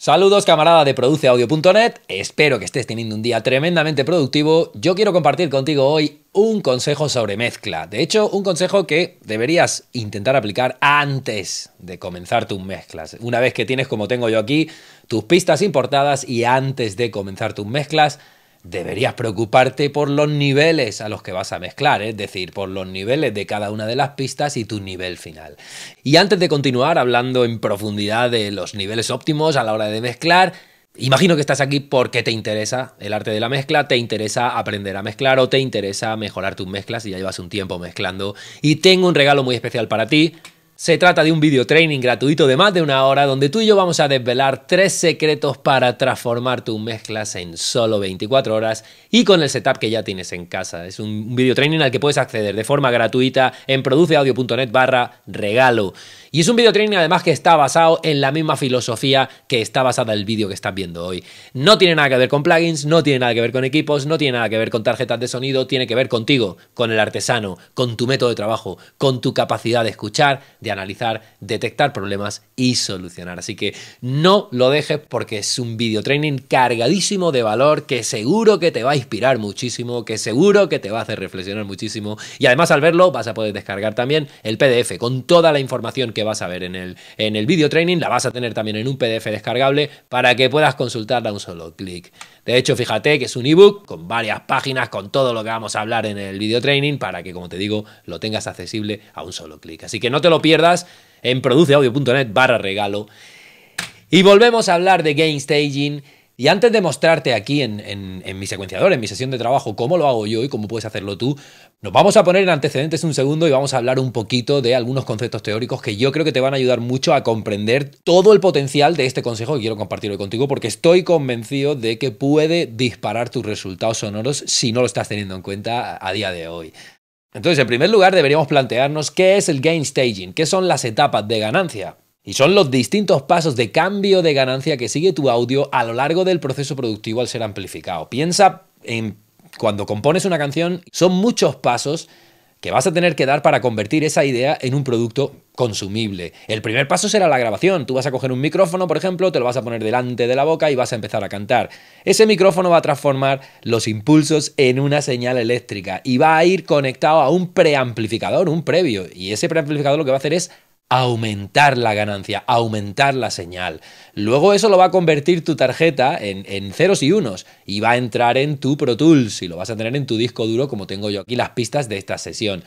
Saludos camarada de produceaudio.net, espero que estés teniendo un día tremendamente productivo. Yo quiero compartir contigo hoy un consejo sobre mezcla. De hecho, un consejo que deberías intentar aplicar antes de comenzar tus mezclas. Una vez que tienes, como tengo yo aquí, tus pistas importadas y antes de comenzar tus mezclas, deberías preocuparte por los niveles a los que vas a mezclar, es decir, por los niveles de cada una de las pistas y tu nivel final. Y antes de continuar hablando en profundidad de los niveles óptimos a la hora de mezclar, Imagino que estás aquí porque te interesa el arte de la mezcla, te interesa aprender a mezclar o te interesa mejorar tus mezclas y ya llevas un tiempo mezclando. Y tengo un regalo muy especial para ti. Se trata de un video training gratuito de más de una hora donde tú y yo vamos a desvelar tres secretos para transformar tus mezclas en solo 24 horas y con el setup que ya tienes en casa. Es un video training al que puedes acceder de forma gratuita en produceaudio.net barra regalo. Y es un video training además que está basado en la misma filosofía que está basada el vídeo que estás viendo hoy. No tiene nada que ver con plugins, no tiene nada que ver con equipos, no tiene nada que ver con tarjetas de sonido, tiene que ver contigo, con el artesano, con tu método de trabajo, con tu capacidad de escuchar, analizar, detectar problemas y solucionar. Así que no lo dejes porque es un video training cargadísimo de valor que seguro que te va a inspirar muchísimo, que seguro que te va a hacer reflexionar muchísimo. Y además al verlo vas a poder descargar también el PDF con toda la información que vas a ver en el, en el video training. La vas a tener también en un PDF descargable para que puedas consultarla a un solo clic. De hecho, fíjate que es un ebook con varias páginas, con todo lo que vamos a hablar en el video training, para que, como te digo, lo tengas accesible a un solo clic. Así que no te lo pierdas en produceaudio.net barra regalo. Y volvemos a hablar de game staging y antes de mostrarte aquí en, mi secuenciador, en mi sesión de trabajo, cómo lo hago yo y cómo puedes hacerlo tú, nos vamos a poner en antecedentes un segundo y vamos a hablar un poquito de algunos conceptos teóricos que yo creo que te van a ayudar mucho a comprender todo el potencial de este consejo que quiero compartir contigo, porque estoy convencido de que puede disparar tus resultados sonoros si no lo estás teniendo en cuenta a día de hoy. Entonces, en primer lugar, deberíamos plantearnos qué es el gain staging, qué son las etapas de ganancia. Y son los distintos pasos de cambio de ganancia que sigue tu audio a lo largo del proceso productivo al ser amplificado. Piensa en cuando compones una canción, son muchos pasos que vas a tener que dar para convertir esa idea en un producto consumible. El primer paso será la grabación. Tú vas a coger un micrófono, por ejemplo, te lo vas a poner delante de la boca y vas a empezar a cantar. Ese micrófono va a transformar los impulsos en una señal eléctrica y va a ir conectado a un preamplificador, un previo. Y ese preamplificador lo que va a hacer es aumentar la ganancia, aumentar la señal. Luego eso lo va a convertir tu tarjeta en, ceros y unos y va a entrar en tu Pro Tools y lo vas a tener en tu disco duro como tengo yo aquí las pistas de esta sesión.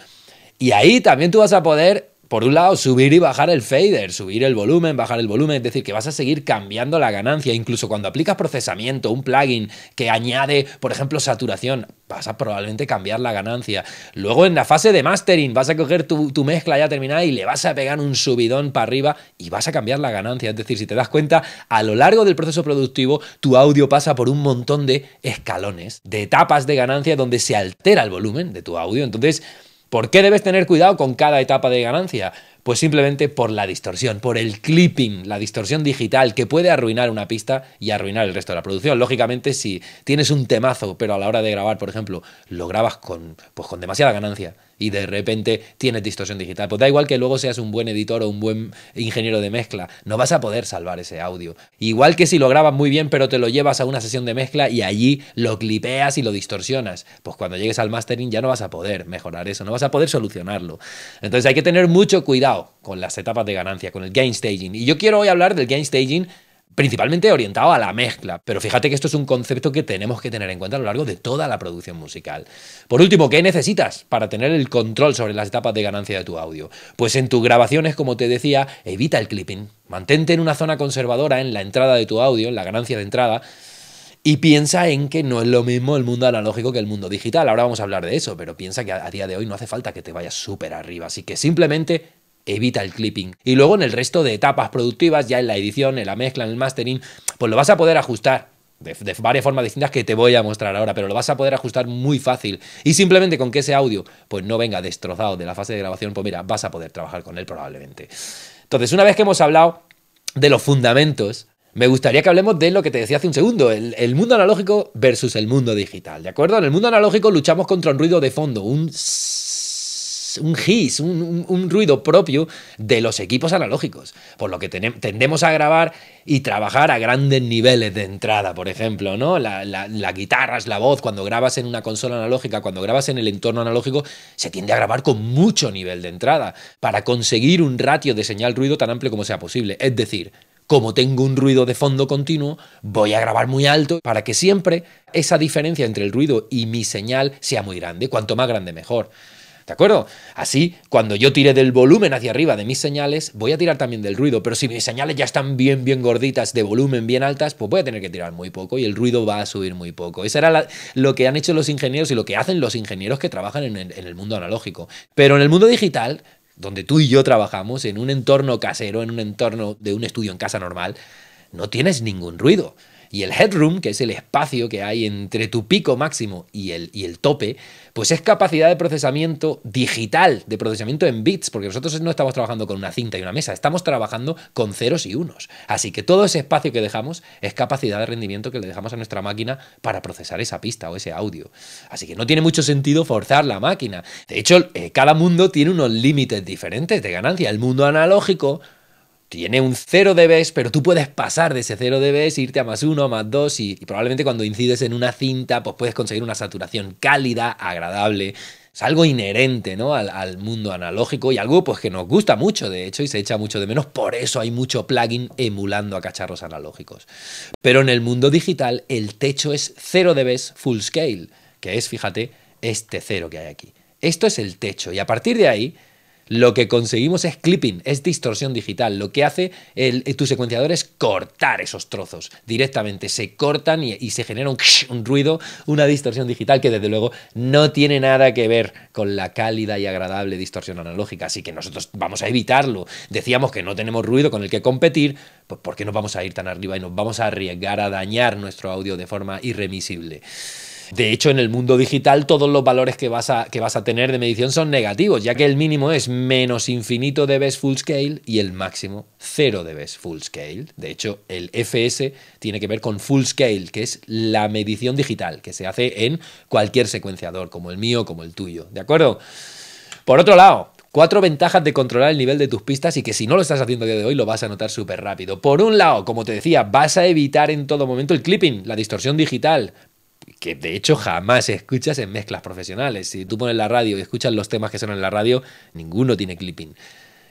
Y ahí también tú vas a poder por un lado, subir y bajar el fader, subir el volumen, bajar el volumen, es decir, que vas a seguir cambiando la ganancia. Incluso cuando aplicas procesamiento, un plugin que añade, por ejemplo, saturación, vas a probablemente cambiar la ganancia. Luego en la fase de mastering vas a coger tu, tu mezcla ya terminada y le vas a pegar un subidón para arriba y vas a cambiar la ganancia. Es decir, si te das cuenta, a lo largo del proceso productivo tu audio pasa por un montón de escalones, de etapas de ganancia donde se altera el volumen de tu audio. Entonces, ¿Por qué debes tener cuidado con cada etapa de ganancia? Pues simplemente por la distorsión, por el clipping, la distorsión digital que puede arruinar una pista y arruinar el resto de la producción. Lógicamente, si tienes un temazo, pero a la hora de grabar, por ejemplo, lo grabas con, pues, con demasiada ganancia y de repente tienes distorsión digital, pues da igual que luego seas un buen editor o un buen ingeniero de mezcla, no vas a poder salvar ese audio. Igual que si lo grabas muy bien, pero te lo llevas a una sesión de mezcla y allí lo clipeas y lo distorsionas, pues cuando llegues al mastering ya no vas a poder mejorar eso, no vas a poder solucionarlo. Entonces hay que tener mucho cuidado con las etapas de ganancia, con el gain staging. Y yo quiero hoy hablar del gain staging principalmente orientado a la mezcla, pero fíjate que esto es un concepto que tenemos que tener en cuenta a lo largo de toda la producción musical. Por último, ¿qué necesitas para tener el control sobre las etapas de ganancia de tu audio? Pues en tus grabaciones, como te decía, evita el clipping, mantente en una zona conservadora en la entrada de tu audio, en la ganancia de entrada, y piensa en que no es lo mismo el mundo analógico que el mundo digital. Ahora vamos a hablar de eso, pero piensa que a día de hoy no hace falta que te vayas súper arriba, así que simplemente evita el clipping. Y luego en el resto de etapas productivas, ya en la edición, en la mezcla, en el mastering, pues lo vas a poder ajustar. De, varias formas distintas que te voy a mostrar ahora, pero lo vas a poder ajustar muy fácil. Y simplemente con que ese audio pues no venga destrozado de la fase de grabación, pues mira, vas a poder trabajar con él probablemente. Entonces, una vez que hemos hablado de los fundamentos, me gustaría que hablemos de lo que te decía hace un segundo, el, mundo analógico versus el mundo digital, ¿de acuerdo? En el mundo analógico luchamos contra un ruido de fondo, un un hiss, un, ruido propio de los equipos analógicos. Por lo que tendemos a grabar y trabajar a grandes niveles de entrada, por ejemplo, ¿no? La, la guitarra es la voz, cuando grabas en una consola analógica, cuando grabas en el entorno analógico, se tiende a grabar con mucho nivel de entrada para conseguir un ratio de señal-ruido tan amplio como sea posible. Es decir, como tengo un ruido de fondo continuo, voy a grabar muy alto para que siempre esa diferencia entre el ruido y mi señal sea muy grande. Cuanto más grande, mejor. ¿De acuerdo? Así, cuando yo tire del volumen hacia arriba de mis señales, voy a tirar también del ruido, pero si mis señales ya están bien, bien gorditas, de volumen bien altas, pues voy a tener que tirar muy poco y el ruido va a subir muy poco. Eso era lo que han hecho los ingenieros y lo que hacen los ingenieros que trabajan en el mundo analógico. Pero en el mundo digital, donde tú y yo trabajamos, en un entorno casero, en un entorno de un estudio en casa normal, no tienes ningún ruido. Y el headroom, que es el espacio que hay entre tu pico máximo y el, y el tope, pues es capacidad de procesamiento digital, de procesamiento en bits, porque nosotros no estamos trabajando con una cinta y una mesa, estamos trabajando con ceros y unos. Así que todo ese espacio que dejamos es capacidad de rendimiento que le dejamos a nuestra máquina para procesar esa pista o ese audio. Así que no tiene mucho sentido forzar la máquina. De hecho, eh, cada mundo tiene unos límites diferentes de ganancia. El mundo analógico tiene un 0 dBs, pero tú puedes pasar de ese 0 dBs, irte a más 1, más 2 y, probablemente cuando incides en una cinta, pues puedes conseguir una saturación cálida, agradable. Es algo inherente ¿no? al, mundo analógico y algo pues, que nos gusta mucho, de hecho, y se echa mucho de menos. Por eso hay mucho plugin emulando a cacharros analógicos. Pero en el mundo digital, el techo es 0 dBs full scale, que es, fíjate, este cero que hay aquí. Esto es el techo y a partir de ahí lo que conseguimos es clipping, es distorsión digital. Lo que hace eh, tu secuenciador es cortar esos trozos directamente. Se cortan y, se genera un, ruido, una distorsión digital que desde luego no tiene nada que ver con la cálida y agradable distorsión analógica. Así que nosotros vamos a evitarlo. Decíamos que no tenemos ruido con el que competir, pues ¿por qué nos vamos a ir tan arriba y nos vamos a arriesgar a dañar nuestro audio de forma irremisible? De hecho, en el mundo digital todos los valores que vas a, que vas a tener de medición son negativos, ya que el mínimo es menos infinito de vez full scale y el máximo cero de vez full scale. De hecho, el FS tiene que ver con full scale, que es la medición digital, que se hace en cualquier secuenciador, como el mío, como el tuyo. ¿De acuerdo? Por otro lado, Cuatro ventajas de controlar el nivel de tus pistas y que si no lo estás haciendo a día de hoy lo vas a notar súper rápido. Por un lado, como te decía, vas a evitar en todo momento el clipping, la distorsión digital que de hecho jamás escuchas en mezclas profesionales. Si tú pones la radio y escuchas los temas que son en la radio, ninguno tiene clipping.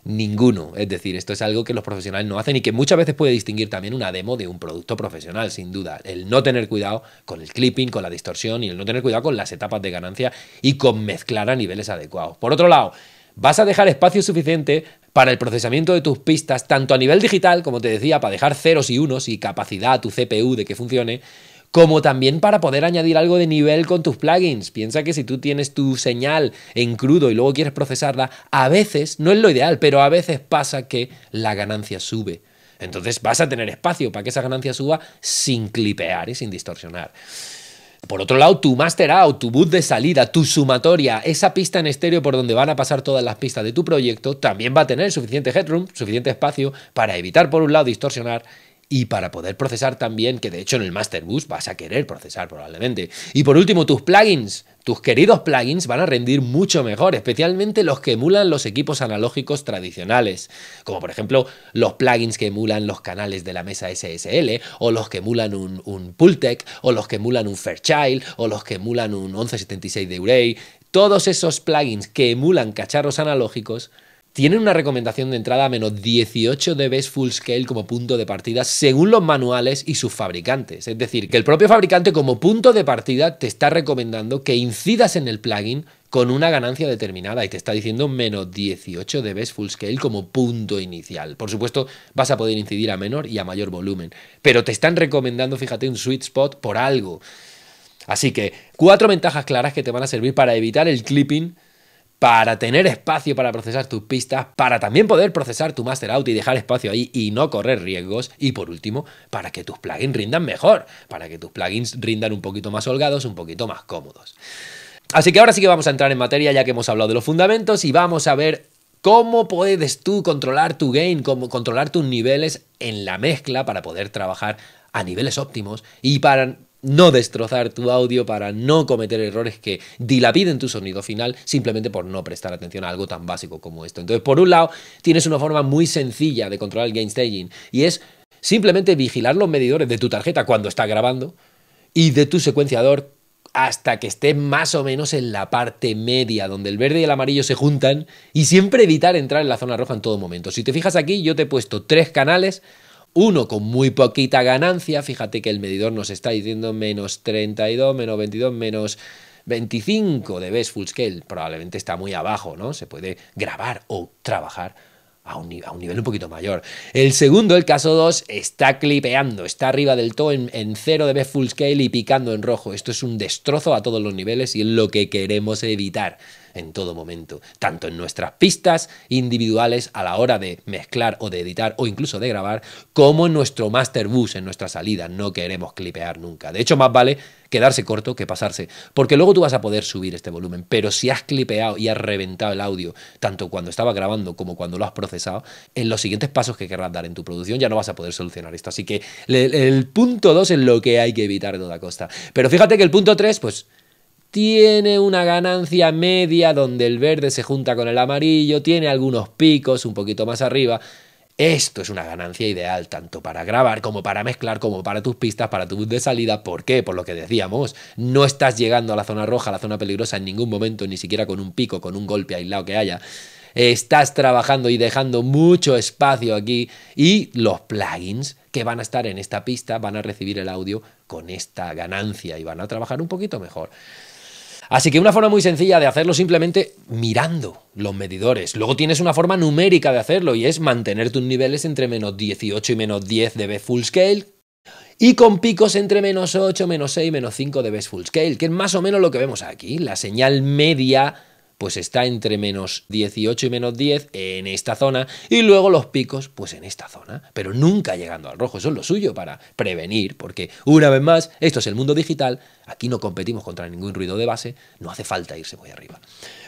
Ninguno. Es decir, esto es algo que los profesionales no hacen y que muchas veces puede distinguir también una demo de un producto profesional, sin duda. El no tener cuidado con el clipping, con la distorsión y el no tener cuidado con las etapas de ganancia y con mezclar a niveles adecuados. Por otro lado, vas a dejar espacio suficiente para el procesamiento de tus pistas, tanto a nivel digital, como te decía, para dejar ceros y unos y capacidad a tu CPU de que funcione, como también para poder añadir algo de nivel con tus plugins. Piensa que si tú tienes tu señal en crudo y luego quieres procesarla, a veces, no es lo ideal, pero a veces pasa que la ganancia sube. Entonces vas a tener espacio para que esa ganancia suba sin clipear y sin distorsionar. Por otro lado, tu master out, tu boot de salida, tu sumatoria, esa pista en estéreo por donde van a pasar todas las pistas de tu proyecto, también va a tener suficiente headroom, suficiente espacio para evitar por un lado distorsionar y para poder procesar también, que de hecho en el Master Bus vas a querer procesar probablemente. Y por último, tus plugins. Tus queridos plugins van a rendir mucho mejor, especialmente los que emulan los equipos analógicos tradicionales, como por ejemplo los plugins que emulan los canales de la mesa SSL, o los que emulan un, un Pultec, o los que emulan un Fairchild, o los que emulan un 1176 de Urey. Todos esos plugins que emulan cacharros analógicos tienen una recomendación de entrada a menos 18 dB full scale como punto de partida según los manuales y sus fabricantes. Es decir, que el propio fabricante como punto de partida te está recomendando que incidas en el plugin con una ganancia determinada y te está diciendo menos 18 dB full scale como punto inicial. Por supuesto, vas a poder incidir a menor y a mayor volumen, pero te están recomendando, fíjate, un sweet spot por algo. Así que cuatro ventajas claras que te van a servir para evitar el clipping para tener espacio para procesar tus pistas, para también poder procesar tu master out y dejar espacio ahí y no correr riesgos. Y por último, para que tus plugins rindan mejor, para que tus plugins rindan un poquito más holgados, un poquito más cómodos. Así que ahora sí que vamos a entrar en materia ya que hemos hablado de los fundamentos y vamos a ver ¿Cómo puedes tú controlar tu gain, cómo controlar tus niveles en la mezcla para poder trabajar a niveles óptimos y para no destrozar tu audio, para no cometer errores que dilapiden tu sonido final simplemente por no prestar atención a algo tan básico como esto. Entonces, por un lado, tienes una forma muy sencilla de controlar el gain staging y es simplemente vigilar los medidores de tu tarjeta cuando está grabando y de tu secuenciador hasta que esté más o menos en la parte media, donde el verde y el amarillo se juntan, y siempre evitar entrar en la zona roja en todo momento. Si te fijas aquí, yo te he puesto tres canales uno con muy poquita ganancia, fíjate que el medidor nos está diciendo menos 32, menos 22, menos 25 de Best Full Scale, probablemente está muy abajo, ¿no? Se puede grabar o trabajar a un, a un, nivel un poquito mayor. El segundo, el caso 2, está clipeando, está arriba del todo en, en, cero de Best Full Scale y picando en rojo. Esto es un destrozo a todos los niveles y es lo que queremos evitar en todo momento, tanto en nuestras pistas individuales a la hora de mezclar o de editar o incluso de grabar, como en nuestro master bus, en nuestra salida. No queremos clipear nunca. De hecho, más vale quedarse corto que pasarse, porque luego tú vas a poder subir este volumen, pero si has clipeado y has reventado el audio, tanto cuando estaba grabando como cuando lo has procesado, en los siguientes pasos que querrás dar en tu producción ya no vas a poder solucionar esto. Así que el, punto 2 es lo que hay que evitar de toda costa. Pero fíjate que el punto 3, pues tiene una ganancia media donde el verde se junta con el amarillo, tiene algunos picos un poquito más arriba. Esto es una ganancia ideal tanto para grabar como para mezclar, como para tus pistas, para tu bus de salida. ¿Por qué? Por lo que decíamos, no estás llegando a la zona roja, a la zona peligrosa en ningún momento, ni siquiera con un pico, con un golpe aislado que haya. Estás trabajando y dejando mucho espacio aquí y los plugins que van a estar en esta pista van a recibir el audio con esta ganancia y van a trabajar un poquito mejor. Así que una forma muy sencilla de hacerlo simplemente mirando los medidores. Luego tienes una forma numérica de hacerlo y es mantener tus niveles entre menos 18 y menos 10 dB full scale y con picos entre menos 8, menos 6, menos 5 dB full scale, que es más o menos lo que vemos aquí, la señal media pues está entre menos 18 y menos 10 en esta zona y luego los picos pues en esta zona, pero nunca llegando al rojo, eso es lo suyo para prevenir, porque una vez más, esto es el mundo digital, aquí no competimos contra ningún ruido de base, no hace falta irse muy arriba.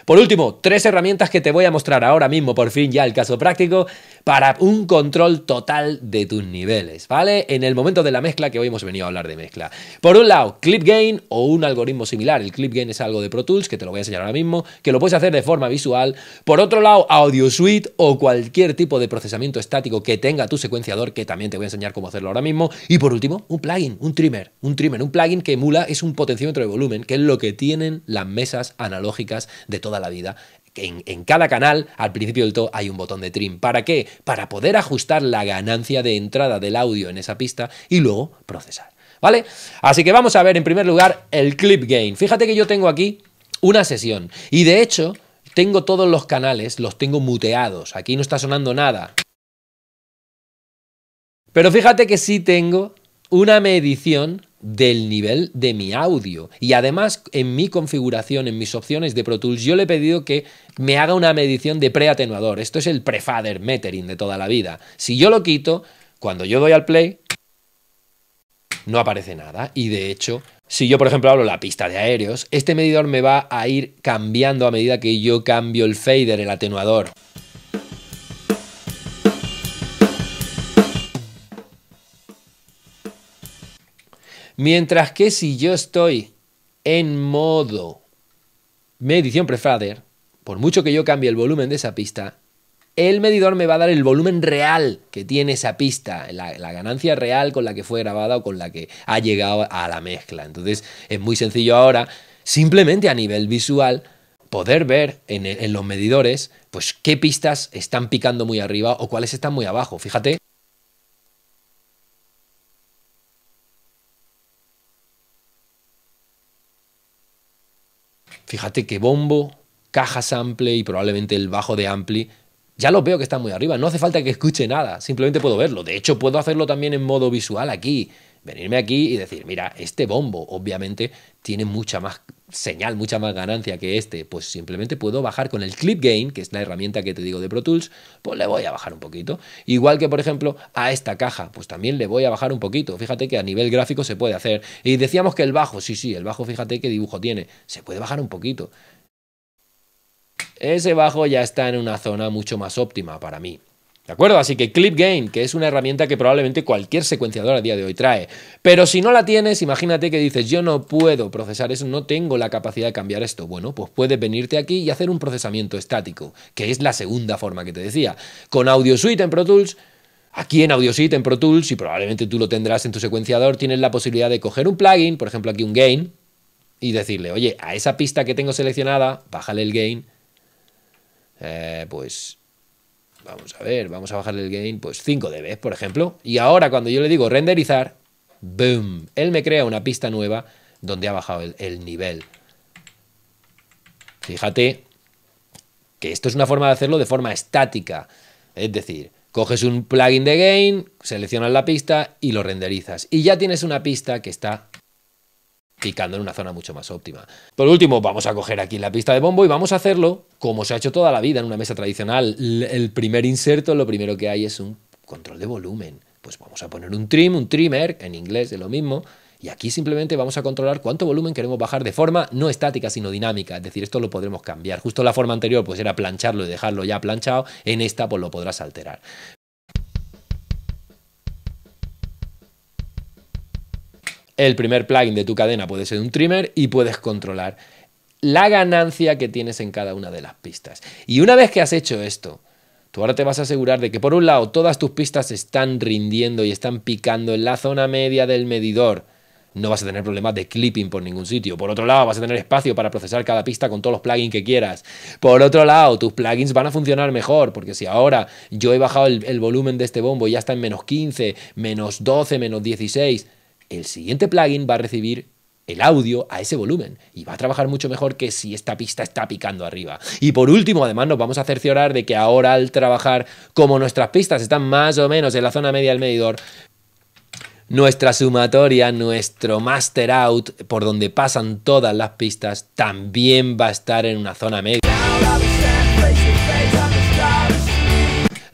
Por último, tres herramientas que te voy a mostrar ahora mismo, por fin ya el caso práctico, para un control total de tus niveles, ¿vale? En el momento de la mezcla, que hoy hemos venido a hablar de mezcla. Por un lado, Clip Gain o un algoritmo similar, el Clip Gain es algo de Pro Tools, que te lo voy a enseñar ahora mismo, que lo puedes hacer de forma visual. Por otro lado, Audio Suite o cualquier tipo de procesamiento estático que tenga tu secuenciador, que también te voy a enseñar cómo hacerlo ahora mismo. Y por último, un plugin, un trimmer, un trimmer, un plugin que emula es un potenciómetro de volumen, que es lo que tienen las mesas analógicas de toda la vida. En, en, cada canal, al principio del todo, hay un botón de trim. ¿Para qué? Para poder ajustar la ganancia de entrada del audio en esa pista y luego procesar. ¿Vale? Así que vamos a ver en primer lugar el clip gain. Fíjate que yo tengo aquí una sesión. Y de hecho, tengo todos los canales, los tengo muteados. Aquí no está sonando nada. Pero fíjate que sí tengo una medición del nivel de mi audio. Y además, en mi configuración, en mis opciones de Pro Tools, yo le he pedido que me haga una medición de preatenuador. Esto es el prefader metering de toda la vida. Si yo lo quito, cuando yo doy al play, no aparece nada. Y de hecho, si yo, por ejemplo, hablo la pista de aéreos, este medidor me va a ir cambiando a medida que yo cambio el fader, el atenuador. Mientras que si yo estoy en modo medición pre-fader, por mucho que yo cambie el volumen de esa pista, el medidor me va a dar el volumen real que tiene esa pista, la, ganancia real con la que fue grabada o con la que ha llegado a la mezcla. Entonces es muy sencillo ahora, simplemente a nivel visual, poder ver en, los medidores pues qué pistas están picando muy arriba o cuáles están muy abajo. Fíjate. Fíjate qué bombo, cajas sample y probablemente el bajo de ampli ya lo veo que está muy arriba. No hace falta que escuche nada, simplemente puedo verlo. De hecho, puedo hacerlo también en modo visual aquí. Venirme aquí y decir, mira, este bombo obviamente tiene mucha más señal, mucha más ganancia que este. Pues simplemente puedo bajar con el Clip Gain, que es la herramienta que te digo de Pro Tools, pues le voy a bajar un poquito. Igual que, por ejemplo, a esta caja, pues también le voy a bajar un poquito. Fíjate que a nivel gráfico se puede hacer. Y decíamos que el bajo, sí, sí, el bajo, fíjate qué dibujo tiene. Se puede bajar un poquito ese bajo ya está en una zona mucho más óptima para mí. ¿De acuerdo? Así que Clip Gain, que es una herramienta que probablemente cualquier secuenciador a día de hoy trae. Pero si no la tienes, imagínate que dices, yo no puedo procesar eso, no tengo la capacidad de cambiar esto. Bueno, pues puedes venirte aquí y hacer un procesamiento estático, que es la segunda forma que te decía. Con Audio Suite en Pro Tools, aquí en Audio en Pro Tools, y probablemente tú lo tendrás en tu secuenciador, tienes la posibilidad de coger un plugin, por ejemplo aquí un gain, y decirle, oye, a esa pista que tengo seleccionada, bájale el gain eh, pues vamos a ver, vamos a bajarle el gain, pues 5 dB, por ejemplo. Y ahora cuando yo le digo renderizar, boom, él me crea una pista nueva donde ha bajado el, el nivel. Fíjate que esto es una forma de hacerlo de forma estática. Es decir, coges un plugin de gain, seleccionas la pista y lo renderizas. Y ya tienes una pista que está picando en una zona mucho más óptima. Por último, vamos a coger aquí la pista de bombo y vamos a hacerlo como se ha hecho toda la vida en una mesa tradicional. El primer inserto, lo primero que hay es un control de volumen. Pues vamos a poner un trim, un trimmer, en inglés de lo mismo, y aquí simplemente vamos a controlar cuánto volumen queremos bajar de forma no estática, sino dinámica. Es decir, esto lo podremos cambiar. Justo la forma anterior pues era plancharlo y dejarlo ya planchado. En esta pues lo podrás alterar. El primer plugin de tu cadena puede ser un trimmer y puedes controlar la ganancia que tienes en cada una de las pistas. Y una vez que has hecho esto, Tú ahora te vas a asegurar de que por un lado todas tus pistas están rindiendo y están picando en la zona media del medidor. No vas a tener problemas de clipping por ningún sitio. Por otro lado, vas a tener espacio para procesar cada pista con todos los plugins que quieras. Por otro lado, tus plugins van a funcionar mejor, porque si ahora yo he bajado el, volumen de este bombo y ya está en menos 15, menos 12, menos 16, el siguiente plugin va a recibir el audio a ese volumen y va a trabajar mucho mejor que si esta pista está picando arriba. Y por último, además, nos vamos a cerciorar de que ahora al trabajar, como nuestras pistas están más o menos en la zona media del medidor, nuestra sumatoria, nuestro master out, por donde pasan todas las pistas, también va a estar en una zona media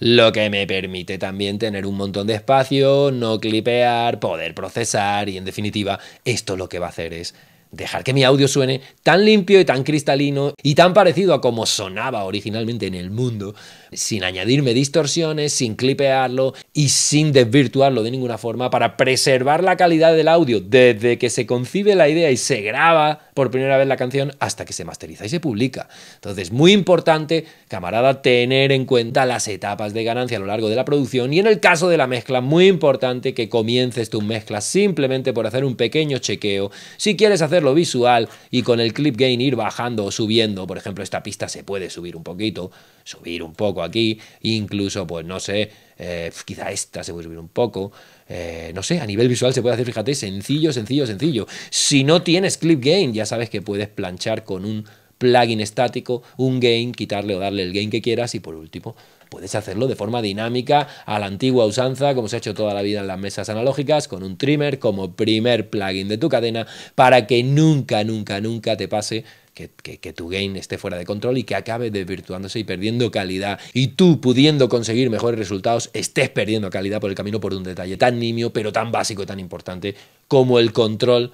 lo que me permite también tener un montón de espacio, no clipear, poder procesar y en definitiva esto lo que va a hacer es dejar que mi audio suene tan limpio y tan cristalino y tan parecido a como sonaba originalmente en el mundo sin añadirme distorsiones, sin clipearlo y sin desvirtuarlo de ninguna forma para preservar la calidad del audio desde que se concibe la idea y se graba por primera vez la canción hasta que se masteriza y se publica. Entonces, muy importante, camarada, tener en cuenta las etapas de ganancia a lo largo de la producción y en el caso de la mezcla, muy importante que comiences tu mezcla simplemente por hacer un pequeño chequeo. Si quieres hacerlo visual y con el clip gain ir bajando o subiendo, por ejemplo, esta pista se puede subir un poquito, subir un poco aquí, incluso, pues no sé, eh, quizá esta se puede subir un poco, eh, no sé, a nivel visual se puede hacer, fíjate, sencillo, sencillo, sencillo. Si no tienes clip gain, ya sabes que puedes planchar con un plugin estático, un gain, quitarle o darle el gain que quieras y por último puedes hacerlo de forma dinámica a la antigua usanza, como se ha hecho toda la vida en las mesas analógicas, con un trimmer como primer plugin de tu cadena, para que nunca, nunca, nunca te pase que, tu gain esté fuera de control y que acabe desvirtuándose y perdiendo calidad. Y tú, pudiendo conseguir mejores resultados, estés perdiendo calidad por el camino por un detalle tan nimio, pero tan básico y tan importante como el control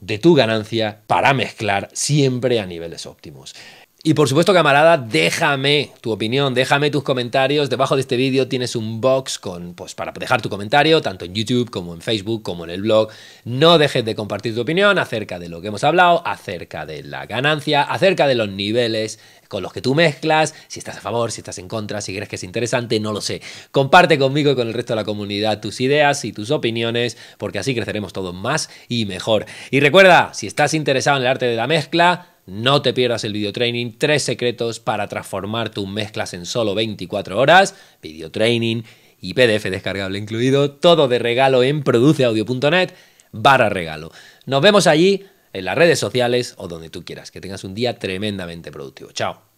de tu ganancia para mezclar siempre a niveles óptimos. Y por supuesto, camarada, déjame tu opinión, déjame tus comentarios. Debajo de este vídeo tienes un box con, pues, para dejar tu comentario, tanto en YouTube como en Facebook, como en el blog. No dejes de compartir tu opinión acerca de lo que hemos hablado, acerca de la ganancia, acerca de los niveles con los que tú mezclas, si estás a favor, si estás en contra, si crees que es interesante, no lo sé. Comparte conmigo y con el resto de la comunidad tus ideas y tus opiniones, porque así creceremos todos más y mejor. Y recuerda, si estás interesado en el arte de la mezcla, no te pierdas el video training, tres secretos para transformar tus mezclas en solo 24 horas, video training y PDF descargable incluido, todo de regalo en produceaudio.net barra regalo. Nos vemos allí en las redes sociales o donde tú quieras. Que tengas un día tremendamente productivo. Chao.